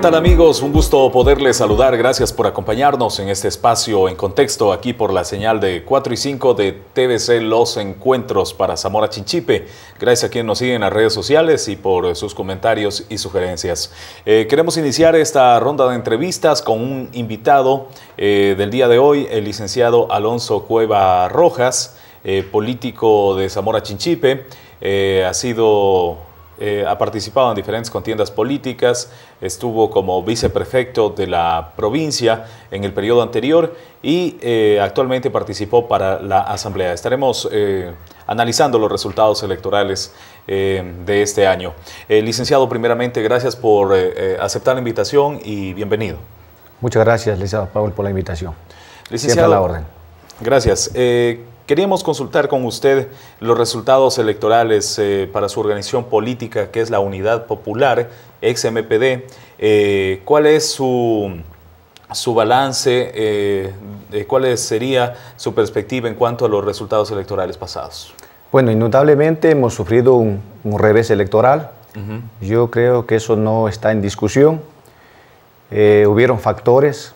tal amigos? Un gusto poderles saludar. Gracias por acompañarnos en este espacio en contexto aquí por la señal de 4 y 5 de TVC Los Encuentros para Zamora Chinchipe. Gracias a quien nos sigue en las redes sociales y por sus comentarios y sugerencias. Eh, queremos iniciar esta ronda de entrevistas con un invitado eh, del día de hoy, el licenciado Alonso Cueva Rojas, eh, político de Zamora Chinchipe. ha sido eh, ha participado en diferentes contiendas políticas, estuvo como viceprefecto de la provincia en el periodo anterior y eh, actualmente participó para la Asamblea. Estaremos eh, analizando los resultados electorales de este año. licenciado, primeramente, gracias por aceptar la invitación y bienvenido. Muchas gracias, licenciado Paul, por la invitación. Licenciado, Siempre a la orden. Gracias. Queríamos consultar con usted los resultados electorales eh, para su organización política, que es la Unidad Popular, ex MPD. Eh, ¿Cuál es su, balance? Eh, ¿Cuál sería su perspectiva en cuanto a los resultados electorales pasados? Bueno, indudablemente hemos sufrido un, revés electoral. Yo creo que eso no está en discusión. hubieron factores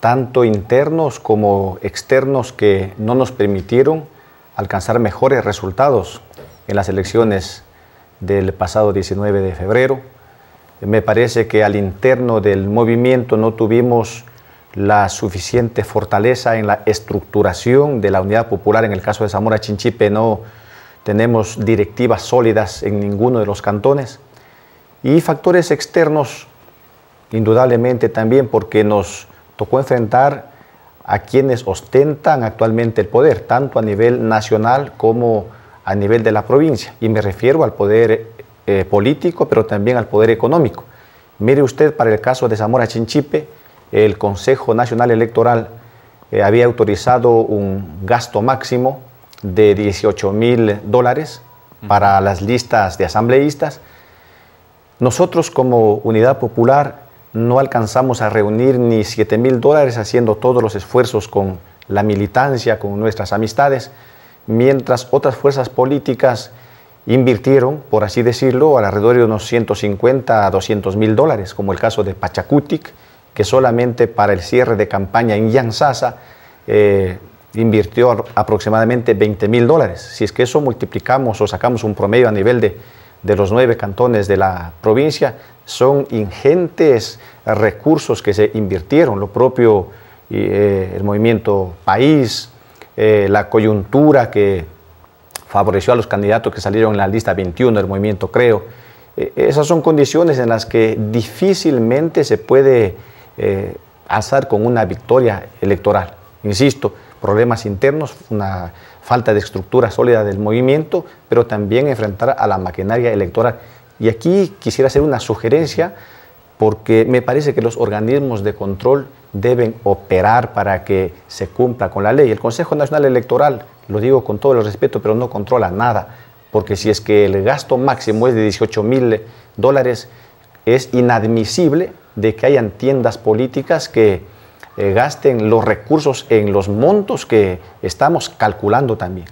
tanto internos como externos que no nos permitieron alcanzar mejores resultados en las elecciones del pasado 19 de febrero. Me parece que al interno del movimiento no tuvimos la suficiente fortaleza en la estructuración de la unidad popular. En el caso de Zamora Chinchipe no tenemos directivas sólidas en ninguno de los cantones. Y factores externos, indudablemente también porque nos tocó enfrentar a quienes ostentan actualmente el poder, tanto a nivel nacional como a nivel de la provincia. Y me refiero al poder eh, político, pero también al poder económico. Mire usted, para el caso de Zamora Chinchipe, el Consejo Nacional Electoral eh, había autorizado un gasto máximo de 18 mil dólares para las listas de asambleístas. Nosotros como Unidad Popular no alcanzamos a reunir ni 7 mil dólares haciendo todos los esfuerzos con la militancia, con nuestras amistades, mientras otras fuerzas políticas invirtieron, por así decirlo, alrededor de unos 150 a 200 mil dólares, como el caso de Pachacutic, que solamente para el cierre de campaña en Yansasa eh, invirtió aproximadamente 20 mil dólares. Si es que eso multiplicamos o sacamos un promedio a nivel de de los nueve cantones de la provincia, son ingentes recursos que se invirtieron, lo propio eh, el movimiento país, eh, la coyuntura que favoreció a los candidatos que salieron en la lista 21, del movimiento Creo. Eh, esas son condiciones en las que difícilmente se puede alzar con una victoria electoral. Insisto, problemas internos, una falta de estructura sólida del movimiento, pero también enfrentar a la maquinaria electoral. Y aquí quisiera hacer una sugerencia porque me parece que los organismos de control deben operar para que se cumpla con la ley. El Consejo Nacional Electoral, lo digo con todo el respeto, pero no controla nada, porque si es que el gasto máximo es de 18 mil dólares, es inadmisible de que hayan tiendas políticas que eh, gasten los recursos en los montos que estamos calculando también.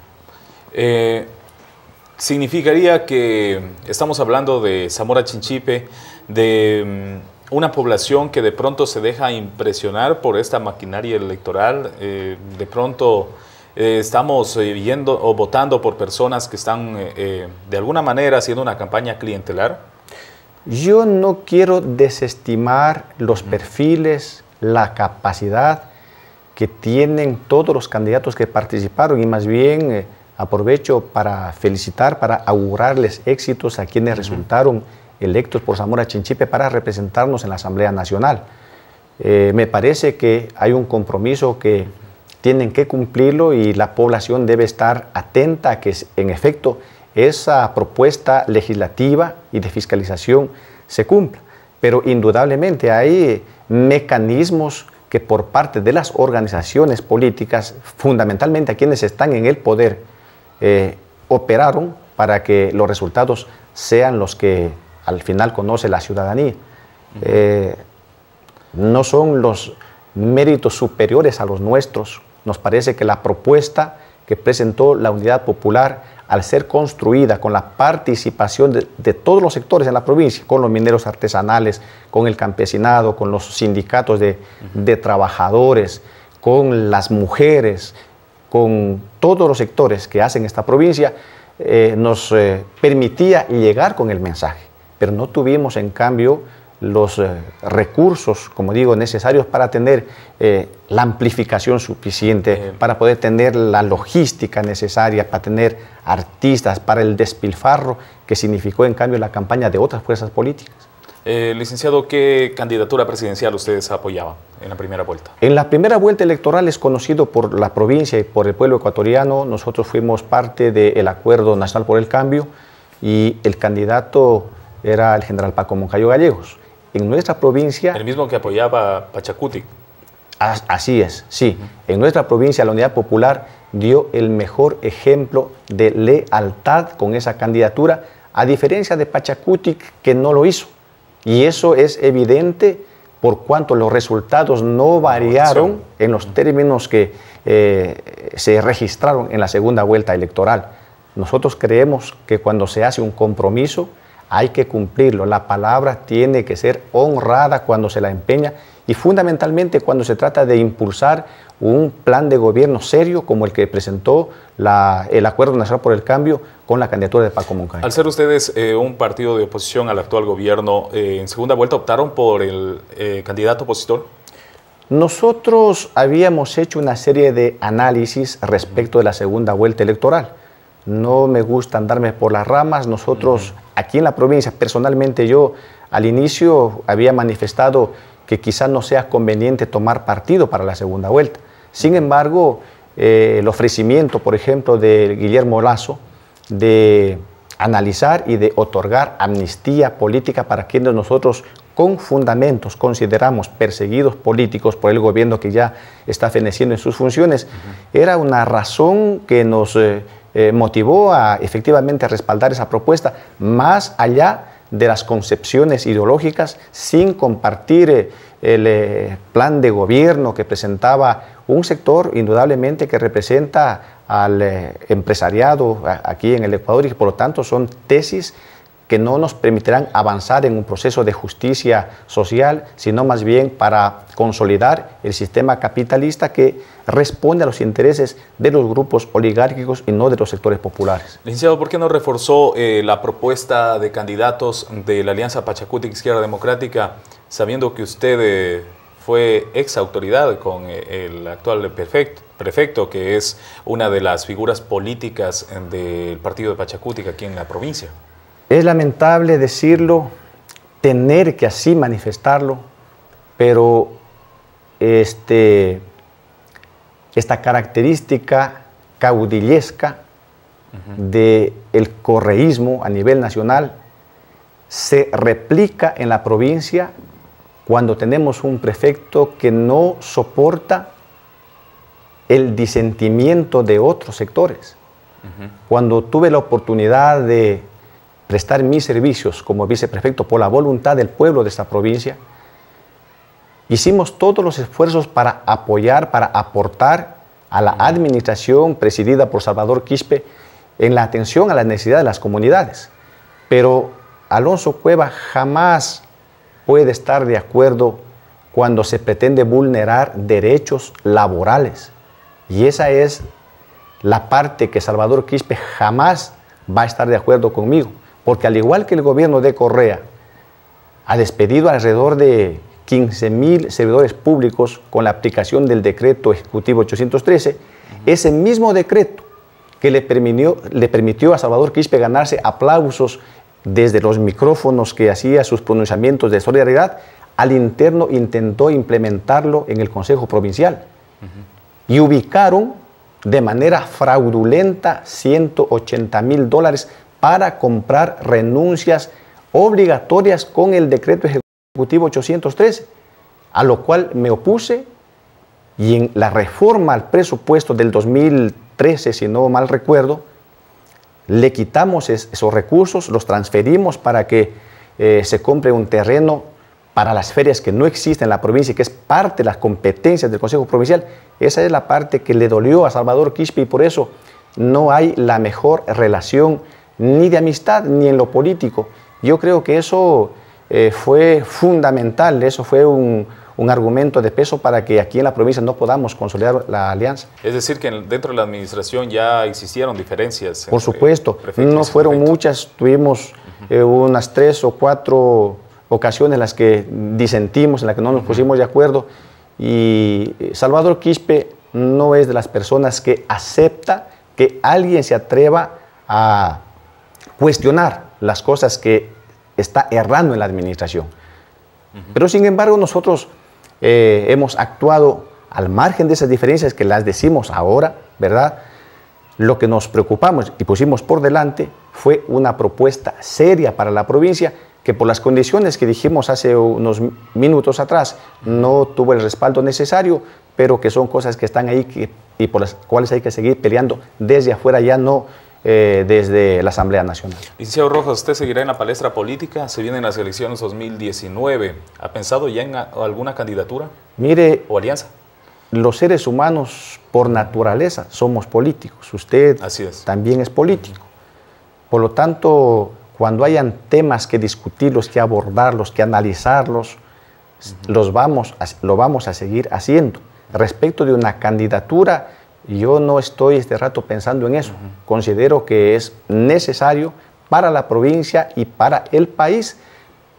Eh, significaría que estamos hablando de Zamora Chinchipe, de mm, una población que de pronto se deja impresionar por esta maquinaria electoral, eh, de pronto estamos viendo o votando por personas que están de alguna manera haciendo una campaña clientelar? Yo no quiero desestimar los perfiles la capacidad que tienen todos los candidatos que participaron y más bien eh, aprovecho para felicitar, para augurarles éxitos a quienes resultaron electos por Zamora Chinchipe para representarnos en la Asamblea Nacional. Eh, me parece que hay un compromiso que tienen que cumplirlo y la población debe estar atenta a que en efecto esa propuesta legislativa y de fiscalización se cumpla. Pero indudablemente hay mecanismos que por parte de las organizaciones políticas, fundamentalmente a quienes están en el poder, eh, operaron para que los resultados sean los que al final conoce la ciudadanía. Eh, no son los méritos superiores a los nuestros. Nos parece que la propuesta que presentó la Unidad Popular al ser construida con la participación de, todos los sectores en la provincia, con los mineros artesanales, con el campesinado, con los sindicatos de, trabajadores, con las mujeres, con todos los sectores que hacen esta provincia, eh, nos eh, permitía llegar con el mensaje. Pero no tuvimos, en cambio, los eh, recursos, como digo, necesarios para tener eh, la amplificación suficiente, para poder tener la logística necesaria, para tener artistas, para el despilfarro que significó en cambio la campaña de otras fuerzas políticas. Eh, licenciado, ¿qué candidatura presidencial ustedes apoyaban en la primera vuelta? En la primera vuelta electoral es conocido por la provincia y por el pueblo ecuatoriano. Nosotros fuimos parte del Acuerdo Nacional por el Cambio y el candidato era el general Paco Moncayo Gallegos en nuestra provincia... El mismo que apoyaba Pachacuti. Así es, sí. En nuestra provincia la Unidad Popular dio el mejor ejemplo de lealtad con esa candidatura, a diferencia de Pachacuti que no lo hizo. Y eso es evidente por cuanto los resultados no variaron en los términos que eh, se registraron en la segunda vuelta electoral. Nosotros creemos que cuando se hace un compromiso, hay que cumplirlo. La palabra tiene que ser honrada cuando se la empeña y fundamentalmente cuando se trata de impulsar un plan de gobierno serio como el que presentó el Acuerdo Nacional por el Cambio con la candidatura de Paco Moncayo. Al ser ustedes eh, un partido de oposición al actual gobierno, eh, ¿en segunda vuelta optaron por el eh, candidato opositor? Nosotros habíamos hecho una serie de análisis respecto de la segunda vuelta electoral no me gusta andarme por las ramas. Nosotros aquí en la provincia, personalmente yo al inicio había manifestado que quizás no sea conveniente tomar partido para la segunda vuelta. Sin embargo, eh, el ofrecimiento, por ejemplo, de Guillermo Lazo de analizar y de otorgar amnistía política para quienes nosotros con fundamentos consideramos perseguidos políticos por el gobierno que ya está feneciendo en sus funciones, era una razón que nos... Eh, eh, motivó a efectivamente respaldar esa propuesta, más allá de las concepciones ideológicas, sin compartir eh, el eh, plan de gobierno que presentaba un sector indudablemente que representa al empresariado aquí en el Ecuador y que por lo tanto son tesis que no nos permitirán avanzar en un proceso de justicia social, sino más bien para consolidar el sistema capitalista que responde a los intereses de los grupos oligárquicos y no de los sectores populares. Licenciado, ¿por qué no reforzó eh, la propuesta de candidatos de la Alianza Pachacuti Izquierda Democrática, sabiendo que usted eh, fue ex autoridad con eh, el actual prefecto, que es una de las figuras políticas del partido de Pachacutic aquí en la provincia. Es lamentable decirlo, tener que así manifestarlo, pero este, esta característica caudillesca del correísmo a nivel nacional se replica en la provincia cuando tenemos un prefecto que no soporta el disentimiento de otros sectores. Cuando tuve la oportunidad de prestar mis servicios como viceprefecto por la voluntad del pueblo de esta provincia, hicimos todos los esfuerzos para apoyar, para aportar a la administración presidida por Salvador Quispe en la atención a las necesidades de las comunidades. Pero Alonso Cueva jamás puede estar de acuerdo cuando se pretende vulnerar derechos laborales. Y esa es la parte que Salvador Quispe jamás va a estar de acuerdo conmigo. Porque al igual que el gobierno de Correa ha despedido alrededor de 15 mil servidores públicos con la aplicación del decreto ejecutivo 813, ese mismo decreto que le permitió, a Salvador Quispe ganarse aplausos desde los micrófonos que hacía sus pronunciamientos de solidaridad, al interno intentó implementarlo en el Consejo Provincial. Y ubicaron de manera fraudulenta 180 mil dólares para comprar renuncias obligatorias con el decreto ejecutivo 813, a lo cual me opuse y en la reforma al presupuesto del 2013, si no mal recuerdo, le quitamos esos recursos, los transferimos para que eh, se compre un terreno para las ferias que no existen en la provincia y que es parte de las competencias del Consejo Provincial. Esa es la parte que le dolió a Salvador Quispe y por eso no hay la mejor relación ni de amistad, ni en lo político. Yo creo que eso eh, fue fundamental, eso fue un, argumento de peso para que aquí en la provincia no podamos consolidar la alianza. Es decir, que dentro de la administración ya existieron diferencias. Por supuesto, no fueron muchas, tuvimos eh, unas tres o cuatro ocasiones en las que disentimos, en las que no nos pusimos de acuerdo, y eh, Salvador Quispe no es de las personas que acepta que alguien se atreva a cuestionar las cosas que está errando en la administración. Pero sin embargo nosotros eh, hemos actuado al margen de esas diferencias que las decimos ahora, ¿verdad? Lo que nos preocupamos y pusimos por delante fue una propuesta seria para la provincia que por las condiciones que dijimos hace unos minutos atrás no tuvo el respaldo necesario, pero que son cosas que están ahí y por las cuales hay que seguir peleando desde afuera, ya no eh, desde la Asamblea Nacional. Licenciado Rojas, usted seguirá en la palestra política, se vienen las elecciones 2019. ¿Ha pensado ya en alguna candidatura? Mire. ¿O alianza? Los seres humanos, por naturaleza, somos políticos. Usted también es político. Por lo tanto, cuando hayan temas que discutirlos, que abordarlos, que analizarlos, los vamos lo vamos a seguir haciendo. Respecto de una candidatura, yo no estoy este rato pensando en eso. Considero que es necesario para la provincia y para el país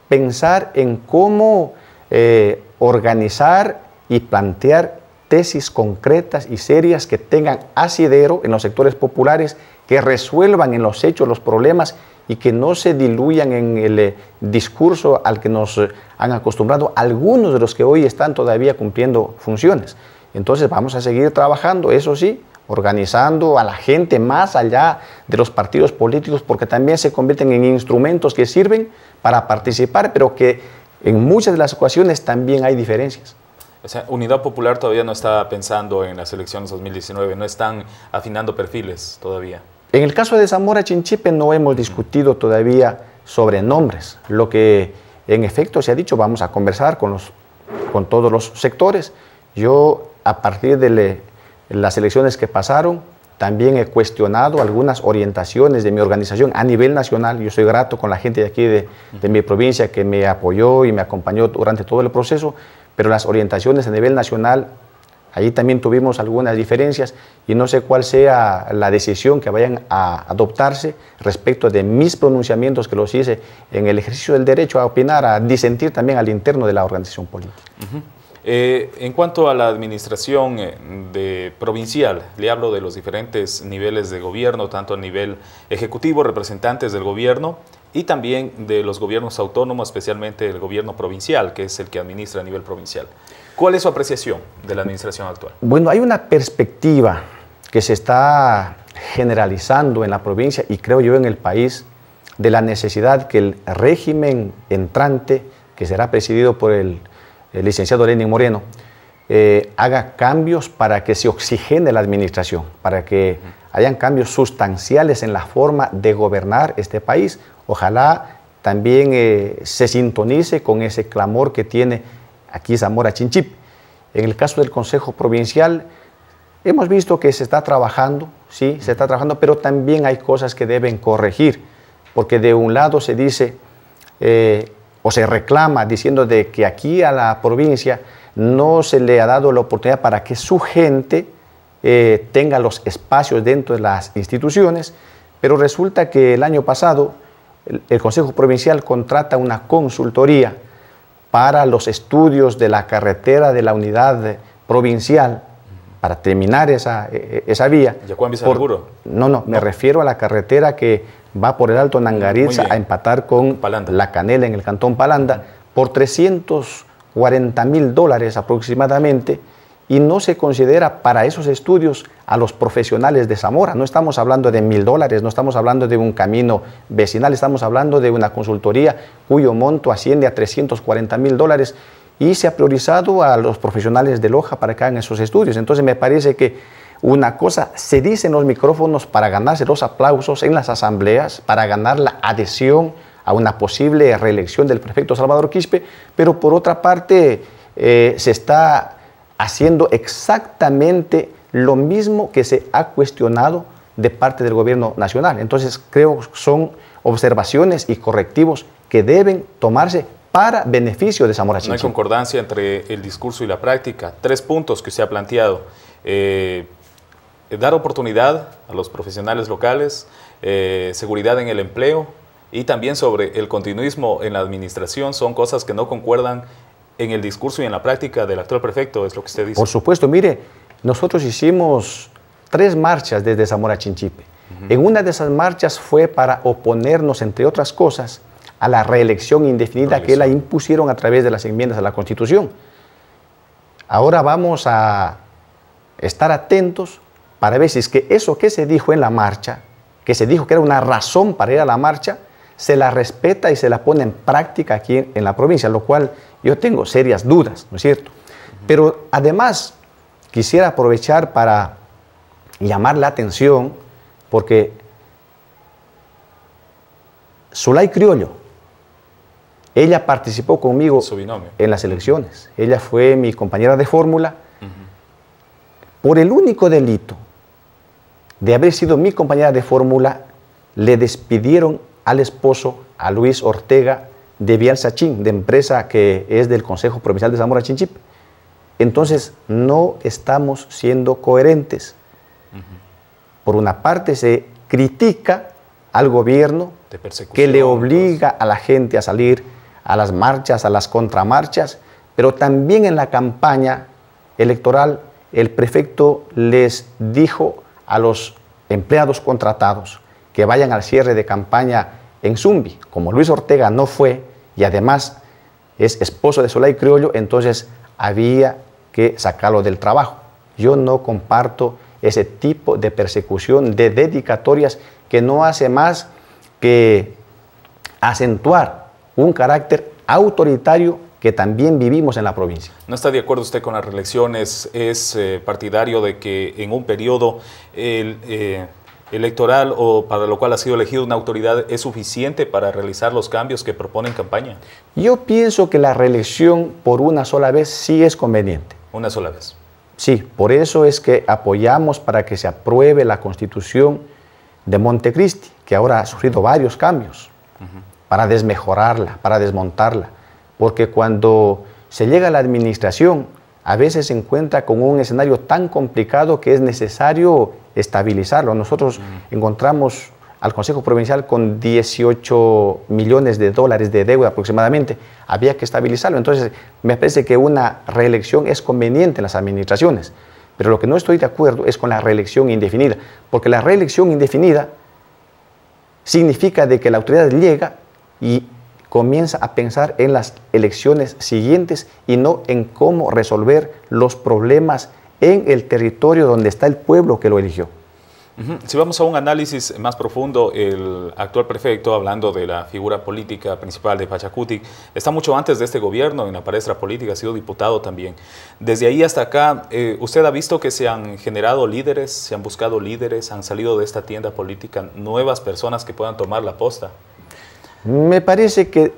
pensar en cómo eh, organizar y plantear tesis concretas y serias que tengan asidero en los sectores populares, que resuelvan en los hechos los problemas y que no se diluyan en el eh, discurso al que nos eh, han acostumbrado algunos de los que hoy están todavía cumpliendo funciones. Entonces vamos a seguir trabajando, eso sí, organizando a la gente más allá de los partidos políticos, porque también se convierten en instrumentos que sirven para participar, pero que en muchas de las ocasiones también hay diferencias. O sea, Unidad Popular todavía no está pensando en las elecciones 2019, no están afinando perfiles todavía. En el caso de Zamora Chinchipe no hemos discutido todavía sobre nombres. Lo que en efecto se ha dicho, vamos a conversar con, los, con todos los sectores. Yo a partir de las elecciones que pasaron, también he cuestionado algunas orientaciones de mi organización a nivel nacional. Yo soy grato con la gente de aquí de, mi provincia que me apoyó y me acompañó durante todo el proceso, pero las orientaciones a nivel nacional, allí también tuvimos algunas diferencias y no sé cuál sea la decisión que vayan a adoptarse respecto de mis pronunciamientos que los hice en el ejercicio del derecho a opinar, a disentir también al interno de la organización política. Eh, en cuanto a la administración eh, provincial, le hablo de los diferentes niveles de gobierno, tanto a nivel ejecutivo, representantes del gobierno, y también de los gobiernos autónomos, especialmente el gobierno provincial, que es el que administra a nivel provincial. ¿Cuál es su apreciación de la administración actual? Bueno, hay una perspectiva que se está generalizando en la provincia y creo yo en el país de la necesidad que el régimen entrante, que será presidido por el el licenciado Lenin Moreno, eh, haga cambios para que se oxigene la administración, para que hayan cambios sustanciales en la forma de gobernar este país. Ojalá también eh, se sintonice con ese clamor que tiene aquí Zamora Chinchip. En el caso del Consejo Provincial, hemos visto que se está trabajando, sí, se está trabajando, pero también hay cosas que deben corregir, porque de un lado se dice eh, o se reclama diciendo de que aquí a la provincia no se le ha dado la oportunidad para que su gente eh, tenga los espacios dentro de las instituciones, pero resulta que el año pasado el, Consejo Provincial contrata una consultoría para los estudios de la carretera de la unidad provincial para terminar esa, e, e, esa vía. ¿Yacuán seguro? No, no, me refiero a la carretera que va por el Alto Nangaritza a empatar con la Canela en el Cantón Palanda por 340 mil dólares aproximadamente y no se considera para esos estudios a los profesionales de Zamora. No estamos hablando de mil dólares, no estamos hablando de un camino vecinal, estamos hablando de una consultoría cuyo monto asciende a 340 mil dólares y se ha priorizado a los profesionales de Loja para que hagan esos estudios. Entonces me parece que una cosa se dicen los micrófonos para ganarse los aplausos en las asambleas, para ganar la adhesión a una posible reelección del prefecto Salvador Quispe, pero por otra parte eh, se está haciendo exactamente lo mismo que se ha cuestionado de parte del gobierno nacional. Entonces creo que son observaciones y correctivos que deben tomarse para beneficio de Zamora No hay concordancia entre el discurso y la práctica. Tres puntos que se ha planteado. Eh, eh, dar oportunidad a los profesionales locales, eh, seguridad en el empleo y también sobre el continuismo en la administración son cosas que no concuerdan en el discurso y en la práctica del actual prefecto, es lo que usted dice. Por supuesto, mire, nosotros hicimos tres marchas desde Zamora Chinchipe. En una de esas marchas fue para oponernos, entre otras cosas, a la reelección indefinida que la impusieron a través de las enmiendas a la Constitución. Ahora vamos a estar atentos para ver si es que eso que se dijo en la marcha, que se dijo que era una razón para ir a la marcha, se la respeta y se la pone en práctica aquí en, la provincia, lo cual yo tengo serias dudas, ¿no es cierto? Pero además quisiera aprovechar para llamar la atención porque Zulay Criollo, ella participó conmigo en las elecciones, ella fue mi compañera de fórmula, por el único delito de haber sido mi compañera de fórmula, le despidieron al esposo, a Luis Ortega, de Vial Sachín, de empresa que es del Consejo Provincial de Zamora Chinchip. Entonces, no estamos siendo coherentes. Por una parte, se critica al gobierno que le obliga a la gente a salir a las marchas, a las contramarchas, pero también en la campaña electoral el prefecto les dijo a los empleados contratados que vayan al cierre de campaña en Zumbi. Como Luis Ortega no fue y además es esposo de Solay Criollo, entonces había que sacarlo del trabajo. Yo no comparto ese tipo de persecución, de dedicatorias que no hace más que acentuar un carácter autoritario que también vivimos en la provincia. ¿No está de acuerdo usted con las reelecciones? ¿Es eh, partidario de que en un periodo eh, electoral o para lo cual ha sido elegido una autoridad es suficiente para realizar los cambios que propone en campaña? Yo pienso que la reelección por una sola vez sí es conveniente. Una sola vez. Sí, por eso es que apoyamos para que se apruebe la constitución de Montecristi, que ahora ha sufrido varios cambios, para desmejorarla, para desmontarla porque cuando se llega a la administración, a veces se encuentra con un escenario tan complicado que es necesario estabilizarlo. Nosotros mm. encontramos al Consejo Provincial con 18 millones de dólares de deuda aproximadamente. Había que estabilizarlo. Entonces, me parece que una reelección es conveniente en las administraciones. Pero lo que no estoy de acuerdo es con la reelección indefinida, porque la reelección indefinida significa de que la autoridad llega y comienza a pensar en las elecciones siguientes y no en cómo resolver los problemas en el territorio donde está el pueblo que lo eligió. Si vamos a un análisis más profundo, el actual prefecto, hablando de la figura política principal de Pachacuti, está mucho antes de este gobierno en la palestra política, ha sido diputado también. Desde ahí hasta acá, eh, ¿usted ha visto que se han generado líderes, se han buscado líderes, han salido de esta tienda política nuevas personas que puedan tomar la posta? Me parece que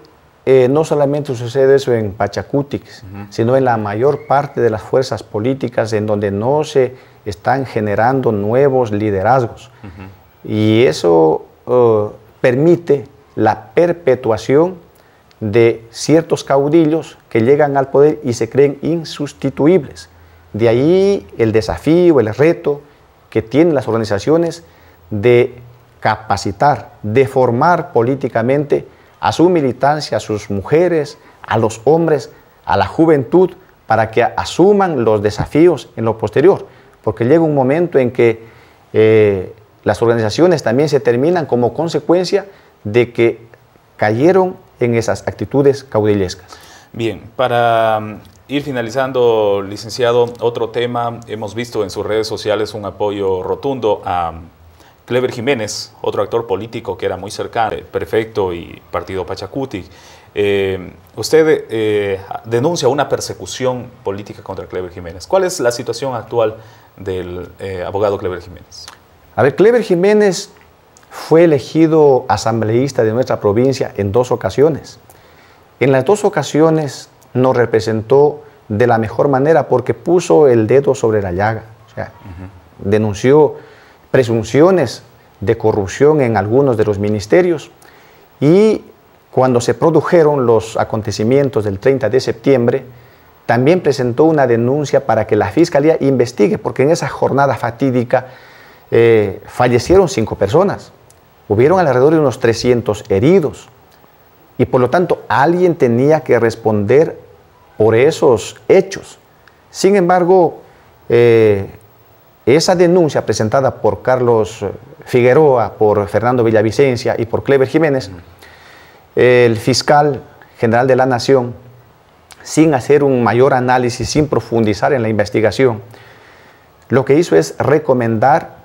eh, no solamente sucede eso en Pachacutic, sino en la mayor parte de las fuerzas políticas en donde no se están generando nuevos liderazgos. Y eso eh, permite la perpetuación de ciertos caudillos que llegan al poder y se creen insustituibles. De ahí el desafío, el reto que tienen las organizaciones de capacitar, de formar políticamente a su militancia, a sus mujeres, a los hombres, a la juventud, para que asuman los desafíos en lo posterior. Porque llega un momento en que eh, las organizaciones también se terminan como consecuencia de que cayeron en esas actitudes caudillescas. Bien, para mm, ir finalizando, licenciado, otro tema, hemos visto en sus redes sociales un apoyo rotundo a Clever Jiménez, otro actor político que era muy cercano, eh, prefecto y partido Pachacuti, eh, usted eh, denuncia una persecución política contra Clever Jiménez. ¿Cuál es la situación actual del abogado Clever Jiménez? A ver, Clever Jiménez fue elegido asambleísta de nuestra provincia en dos ocasiones. En las dos ocasiones nos representó de la mejor manera porque puso el dedo sobre la llaga, o sea, denunció presunciones de corrupción en algunos de los ministerios y cuando se produjeron los acontecimientos del 30 de septiembre, también presentó una denuncia para que la Fiscalía investigue, porque en esa jornada fatídica eh, fallecieron cinco personas, hubieron alrededor de unos 300 heridos, y por lo tanto alguien tenía que responder por esos hechos. Sin embargo, eh, esa denuncia presentada por Carlos eh, Figueroa, por Fernando Villavicencia y por Clever Jiménez, el fiscal general de la Nación, sin hacer un mayor análisis, sin profundizar en la investigación, lo que hizo es recomendar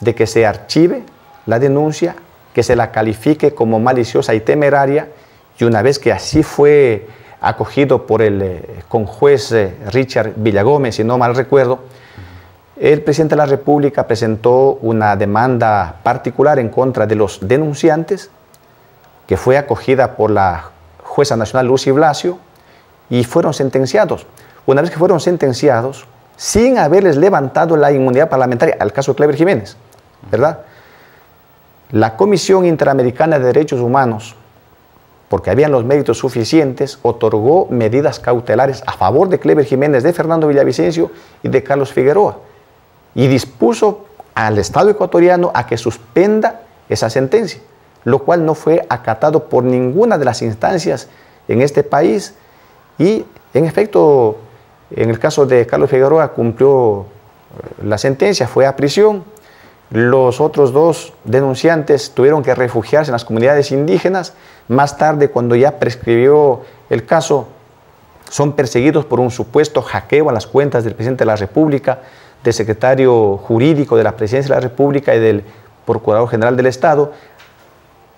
de que se archive la denuncia, que se la califique como maliciosa y temeraria, y una vez que así fue acogido por el eh, conjuez eh, Richard Villagómez, si no mal recuerdo, el presidente de la República presentó una demanda particular en contra de los denunciantes, que fue acogida por la jueza nacional Lucy Blasio, y fueron sentenciados. Una vez que fueron sentenciados, sin haberles levantado la inmunidad parlamentaria, al caso de Clever Jiménez, ¿verdad? La Comisión Interamericana de Derechos Humanos, porque habían los méritos suficientes, otorgó medidas cautelares a favor de Clever Jiménez, de Fernando Villavicencio y de Carlos Figueroa y dispuso al Estado ecuatoriano a que suspenda esa sentencia, lo cual no fue acatado por ninguna de las instancias en este país y en efecto, en el caso de Carlos Figueroa cumplió eh, la sentencia, fue a prisión. Los otros dos denunciantes tuvieron que refugiarse en las comunidades indígenas. Más tarde, cuando ya prescribió el caso, son perseguidos por un supuesto hackeo a las cuentas del presidente de la República del secretario jurídico de la Presidencia de la República y del Procurador General del Estado,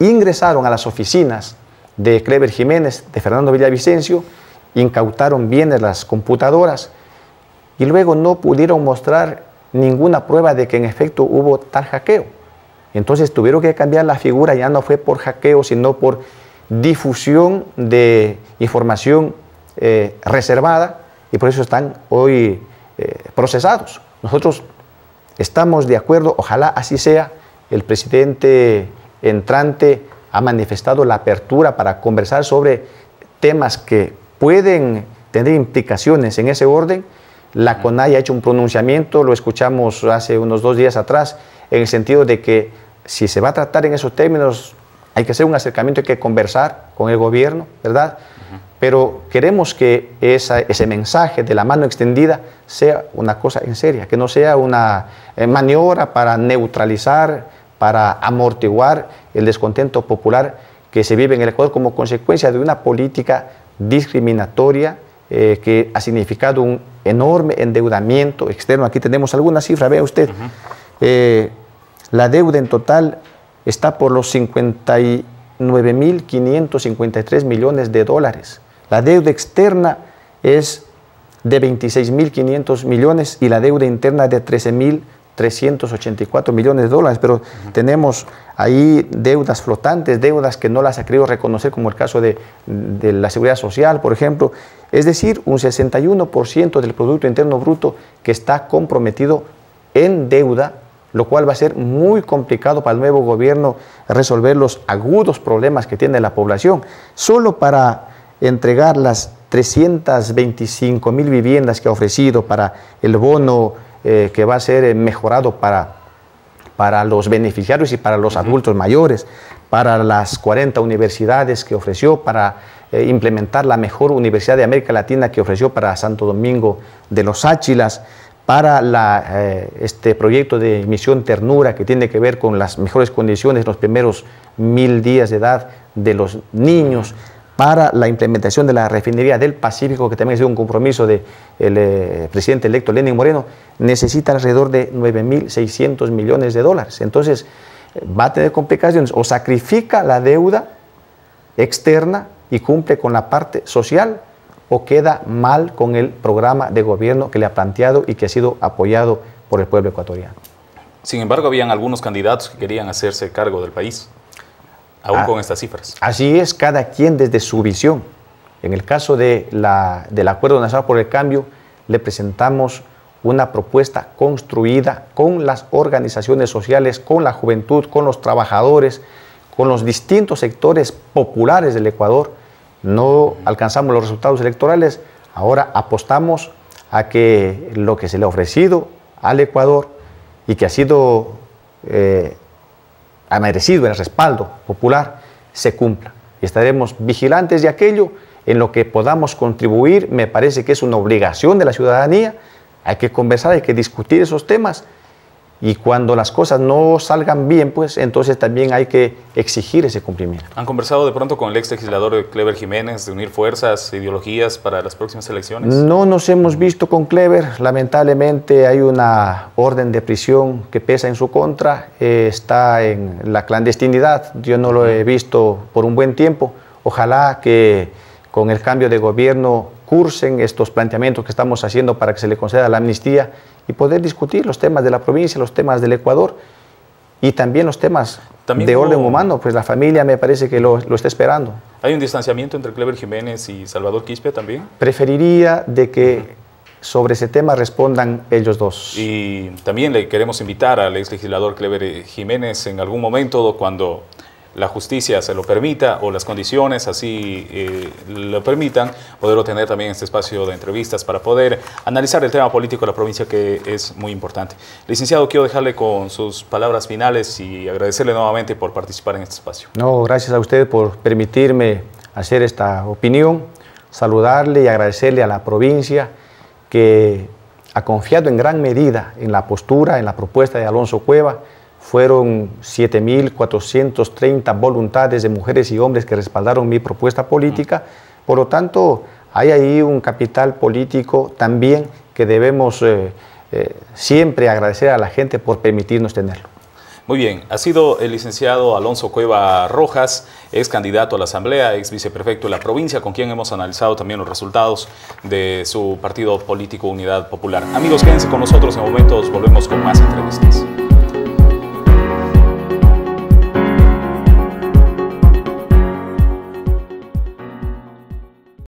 ingresaron a las oficinas de Clever Jiménez, de Fernando Villavicencio, incautaron bienes las computadoras y luego no pudieron mostrar ninguna prueba de que en efecto hubo tal hackeo. Entonces tuvieron que cambiar la figura, ya no fue por hackeo, sino por difusión de información eh, reservada y por eso están hoy eh, procesados. Nosotros estamos de acuerdo, ojalá así sea, el presidente entrante ha manifestado la apertura para conversar sobre temas que pueden tener implicaciones en ese orden. La CONAI ha hecho un pronunciamiento, lo escuchamos hace unos dos días atrás, en el sentido de que si se va a tratar en esos términos, hay que hacer un acercamiento, hay que conversar con el gobierno, ¿verdad? pero queremos que ese mensaje de la mano extendida sea una cosa en serio, que no sea una eh, maniobra para neutralizar, para amortiguar el descontento popular que se vive en el Ecuador como consecuencia de una política discriminatoria eh, que ha significado un enorme endeudamiento externo. Aquí tenemos alguna cifra, vea usted. Eh, la deuda en total está por los 59.553 millones de dólares. La deuda externa es de 26.500 millones y la deuda interna de 13.384 millones de dólares, pero tenemos ahí deudas flotantes, deudas que no las ha querido reconocer, como el caso de, de la seguridad social, por ejemplo. Es decir, un 61% del Producto Interno Bruto que está comprometido en deuda lo cual va a ser muy complicado para el nuevo gobierno resolver los agudos problemas que tiene la población. Solo para entregar las 325 mil viviendas que ha ofrecido para el bono eh, que va a ser eh, mejorado para, para los beneficiarios y para los adultos mayores, para las 40 universidades que ofreció, para eh, implementar la mejor universidad de América Latina que ofreció para Santo Domingo de los Áchilas para este proyecto de misión ternura que tiene que ver con las mejores condiciones, los primeros mil días de edad de los niños para la implementación de la refinería del Pacífico, que también ha sido un compromiso del eh, presidente electo Lenin Moreno, necesita alrededor de 9.600 millones de dólares. Entonces, va a tener complicaciones. O sacrifica la deuda externa y cumple con la parte social, o queda mal con el programa de gobierno que le ha planteado y que ha sido apoyado por el pueblo ecuatoriano. Sin embargo, habían algunos candidatos que querían hacerse cargo del país aún ah, con estas cifras. Así es, cada quien desde su visión. En el caso de la, del Acuerdo Nacional por el Cambio, le presentamos una propuesta construida con las organizaciones sociales, con la juventud, con los trabajadores, con los distintos sectores populares del Ecuador. No alcanzamos los resultados electorales, ahora apostamos a que lo que se le ha ofrecido al Ecuador y que ha sido eh, ha merecido el respaldo popular, se cumpla. Y estaremos vigilantes de aquello en lo que podamos contribuir. Me parece que es una obligación de la ciudadanía. Hay que conversar, hay que discutir esos temas y cuando las cosas no salgan bien, pues entonces también hay que exigir ese cumplimiento. ¿Han conversado de pronto con el ex legislador Clever Jiménez de unir fuerzas, ideologías para las próximas elecciones? No nos hemos visto con Clever. Lamentablemente hay una orden de prisión que pesa en su contra. Eh, está en la clandestinidad. Yo no lo he visto por un buen tiempo. Ojalá que con el cambio de gobierno cursen estos planteamientos que estamos haciendo para que se le conceda la amnistía y poder discutir los temas de la provincia, los temas del Ecuador y también los temas también de orden humano, pues la familia me parece que lo, está esperando. ¿Hay un distanciamiento entre Clever Jiménez y Salvador Quispe también? Preferiría de que sobre ese tema respondan ellos dos. Y también le queremos invitar al ex legislador Clever Jiménez en algún momento cuando la justicia se lo permita o las condiciones así eh, lo permitan, poder obtener también este espacio de entrevistas para poder analizar el tema político de la provincia que es muy importante. Licenciado, quiero dejarle con sus palabras finales y agradecerle nuevamente por participar en este espacio. No, gracias a usted por permitirme hacer esta opinión, saludarle y agradecerle a la provincia que ha confiado en gran medida en la postura, en la propuesta de Alonso Cueva, fueron 7.430 voluntades de mujeres y hombres que respaldaron mi propuesta política. Por lo tanto, hay ahí un capital político también que debemos eh, eh, siempre agradecer a la gente por permitirnos tenerlo. Muy bien, ha sido el licenciado Alonso Cueva Rojas, ex candidato a la Asamblea, ex viceprefecto de la provincia, con quien hemos analizado también los resultados de su partido político Unidad Popular. Amigos, quédense con nosotros, en momentos volvemos con más entrevistas.